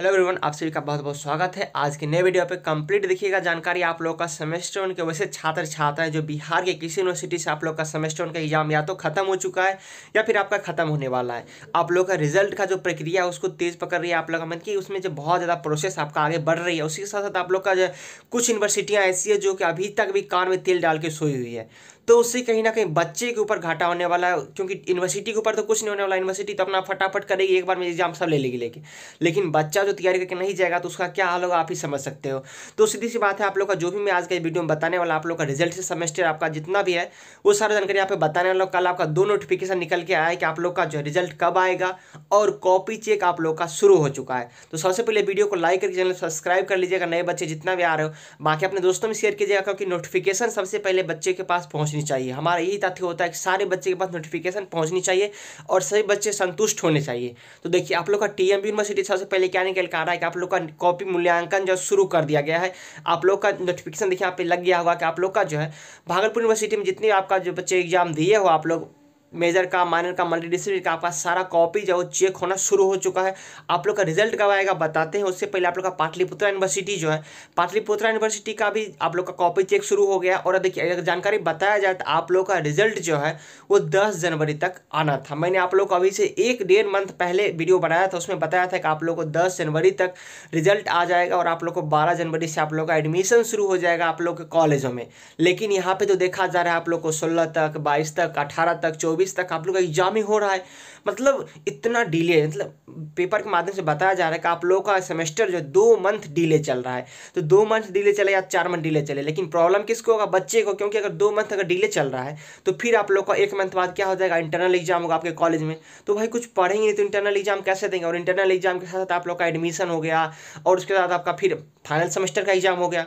Hello everyone आप सभी का बहुत बहुत स्वागत है आज के नए वीडियो पे कंप्लीट देखिएगा जानकारी आप लोगों का सेमेस्टर वन के वैसे छात्र छात्राएं जो बिहार के किसी यूनिवर्सिटी से आप लोग का सेमेस्टर वन का एग्जाम या तो खत्म हो चुका है या फिर आपका खत्म होने वाला है आप लोग का रिजल्ट का जो प्रक्रिया है उसको तेज पकड़ रही है आप लोग का मतलब कि उसमें जो बहुत ज़्यादा प्रोसेस आपका आगे बढ़ रही है उसी के साथ साथ आप लोग का जो कुछ यूनिवर्सिटियाँ ऐसी है जो कि अभी तक भी कान में तेल डाल के सोई हुई है तो उससे कहीं ना कहीं बच्चे के ऊपर घाटा होने वाला है क्योंकि यूनिवर्सिटी के ऊपर तो कुछ नहीं होने वाला यूनिवर्सिटी तो अपना फटाफट करेगी एक बार में एग्जाम सब ले लेगी लेके लेकिन बच्चा जो तैयारी करके नहीं जाएगा तो उसका क्या हाल होगा आप ही समझ सकते हो तो सीधी सी बात है आप लोग का जो भी मैं आज का वीडियो में बताने वाला आप लोग का रिजल्ट से सेमेस्टर आपका जितना भी है वो सारा जानकारी आप बताने वाला कल आपका दो नोटिफिकेशन निकल के आया कि आप लोग का जो रिजल्ट कब आएगा और कॉपी चेक आप लोग का शुरू हो चुका है तो सबसे पहले वीडियो को लाइक करके चैनल सब्सक्राइब कर लीजिएगा नए बच्चे जितना भी आ रहे हो बाकी अपने दोस्तों में शेयर कीजिएगा क्योंकि नोटिफिकेशन सबसे पहले बच्चे के पास पहुंच पहुंचनी चाहिए हमारा यही तथ्य होता है कि सारे बच्चे के पास नोटिफिकेशन पहुंचनी चाहिए और सभी बच्चे संतुष्ट होने चाहिए तो देखिए आप लोग का टी एम यूनिवर्सिटी सबसे पहले क्या निकल कर आ रहा है कि आप लोग का कॉपी मूल्यांकन जो शुरू कर दिया गया है आप लोग का नोटिफिकेशन देखिए यहाँ पे लग गया होगा कि आप लोग का जो है भागलपुर यूनिवर्सिटी में जितने आपका जो बच्चे एग्जाम दिए हो आप लोग मेजर का माइनर का मल्टीडिसिप्लिन का आपका सारा कॉपी जो चेक होना शुरू हो चुका है आप लोग का रिजल्ट कब आएगा बताते हैं उससे पहले आप लोग का पाटलिपुत्रा यूनिवर्सिटी जो है पाटलिपुत्रा यूनिवर्सिटी का भी आप लोग का कॉपी चेक शुरू हो गया और देखिए अगर जानकारी बताया जाए तो आप लोग का रिजल्ट जो है वो दस जनवरी तक आना था मैंने आप लोग को अभी से एक डेढ़ मंथ पहले वीडियो बनाया था उसमें बताया था कि आप लोग को दस जनवरी तक रिजल्ट आ जाएगा और आप लोग को बारह जनवरी से आप लोग का एडमिशन शुरू हो जाएगा आप लोग के कॉलेजों में लेकिन यहाँ पर तो देखा जा रहा है आप लोग को सोलह तक बाईस तक अठारह तक चौबीस चौबीस तक आप लोग का एग्जाम ही हो रहा है मतलब इतना डिले मतलब पेपर के माध्यम से बताया जा रहा है कि आप लोगों का सेमेस्टर जो है दो मंथ डिले चल रहा है तो दो मंथ डिले चले या चार मंथ डिले चले लेकिन प्रॉब्लम किसको होगा बच्चे को क्योंकि अगर दो मंथ अगर डिले चल रहा है तो फिर आप लोग का एक मंथ बाद क्या हो जाएगा इंटरनल एग्जाम होगा आपके कॉलेज में तो भाई कुछ पढ़ेंगे नहीं तो इंटरनल एग्जाम कैसे देंगे और इंटरनल एग्जाम के साथ आप लोग का एडमिशन हो गया और उसके साथ आपका फिर फाइनल सेमेस्टर का एग्जाम हो गया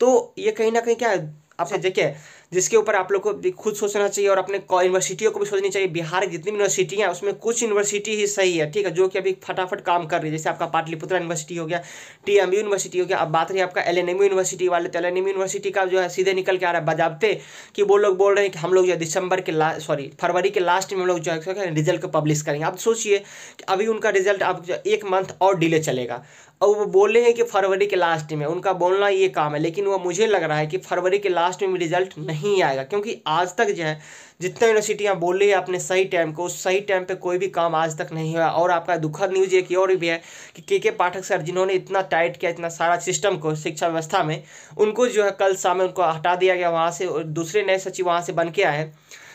तो ये कहीं ना कहीं क्या है आपसे अच्छा। देखिए जिसके ऊपर आप लोग को खुद सोचना चाहिए और अपने यूनिवर्सिटियों को भी सोचनी चाहिए बिहार की जितनी यूनिवर्सिटी हैं उसमें कुछ यूनिवर्सिटी ही सही है ठीक है जो कि अभी फटाफट काम कर रही है जैसे आपका पाटलिपुत्र यूनिवर्सिटी हो गया टी यूनिवर्सिटी हो गया अब बात रही आपका एल यूनिवर्सिटी वाले तो एल यूनिवर्सिटी का जो है सीधे निकल के आ रहा है बजाबते कि वो लोग बोल रहे हैं कि हम लोग जो है दिसंबर के लास्ट सॉरी फरवरी के लास्ट में हम लोग जो है रिजल्ट को पब्लिश करेंगे आप सोचिए कि अभी उनका रिजल्ट आप एक मंथ और डिले चलेगा और वो बोले हैं कि फरवरी के लास्ट में उनका बोलना ये काम है लेकिन वो मुझे लग रहा है कि फरवरी के लास्ट में रिजल्ट नहीं नहीं आएगा क्योंकि आज तक जो है जितना यूनिवर्सिटियाँ बोली है अपने सही टाइम को उस सही टाइम पे कोई भी काम आज तक नहीं हुआ और आपका दुखद न्यूज़ एक और भी है कि के के पाठक सर जिन्होंने इतना टाइट किया इतना सारा सिस्टम को शिक्षा व्यवस्था में उनको जो है कल शाम में उनको हटा दिया गया वहाँ से और दूसरे नए सचिव वहाँ से बन के आए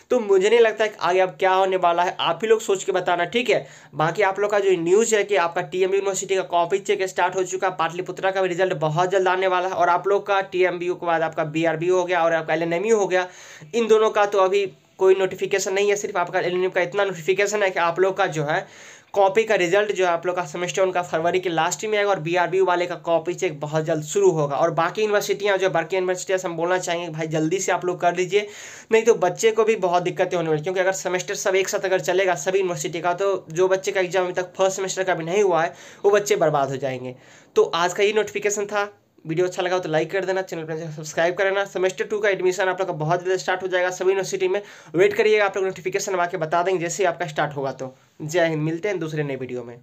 तो मुझे नहीं लगता है कि आगे अब क्या होने वाला है आप ही लोग सोच के बताना ठीक है बाकी आप लोग का जो न्यूज़ है कि आपका टी यूनिवर्सिटी का कॉपी चेक स्टार्ट हो चुका है पाटलिपुत्रा का भी रिजल्ट बहुत जल्द आने वाला है और आप लोग का टी के बाद आपका बी हो गया और आपका एल हो गया इन दोनों का तो अभी कोई नोटिफिकेशन नहीं है सिर्फ आपका एल का इतना नोटिफिकेशन है कि आप लोग का जो है कॉपी का रिजल्ट जो है आप लोग का सेमेस्टर उनका फरवरी के लास्ट में आएगा और बी वाले का कॉपी चेक बहुत जल्द शुरू होगा और बाकी यूनिवर्सिटियाँ जो बाकी यूनिवर्सिटियाँ हम बोलना चाहेंगे भाई जल्दी से आप लोग कर लीजिए नहीं तो बच्चे को भी बहुत दिक्कतें होने वाली क्योंकि अगर सेमेस्टर सब एक साथ अगर चलेगा सभी यूनिवर्सिटी का तो जो बच्चे का एग्जाम अभी तक फर्स्ट सेमेस्टर का भी नहीं हुआ है वो बच्चे बर्बाद हो जाएंगे तो आज का ये नोटिफिकेशन था वीडियो अच्छा लगा तो लाइक कर देना चैनल पर सब्सक्राइब कर लेना सेमेस्टर टू का एडमिशन आप लोग का बहुत जल्द स्टार्ट हो जाएगा सभी यूनिवर्सिटी में वेट करिएगा आप लोग नोटिफिकेशन आके बता देंगे जैसे ही आपका स्टार्ट होगा तो जय हिंद मिलते हैं दूसरे नए वीडियो में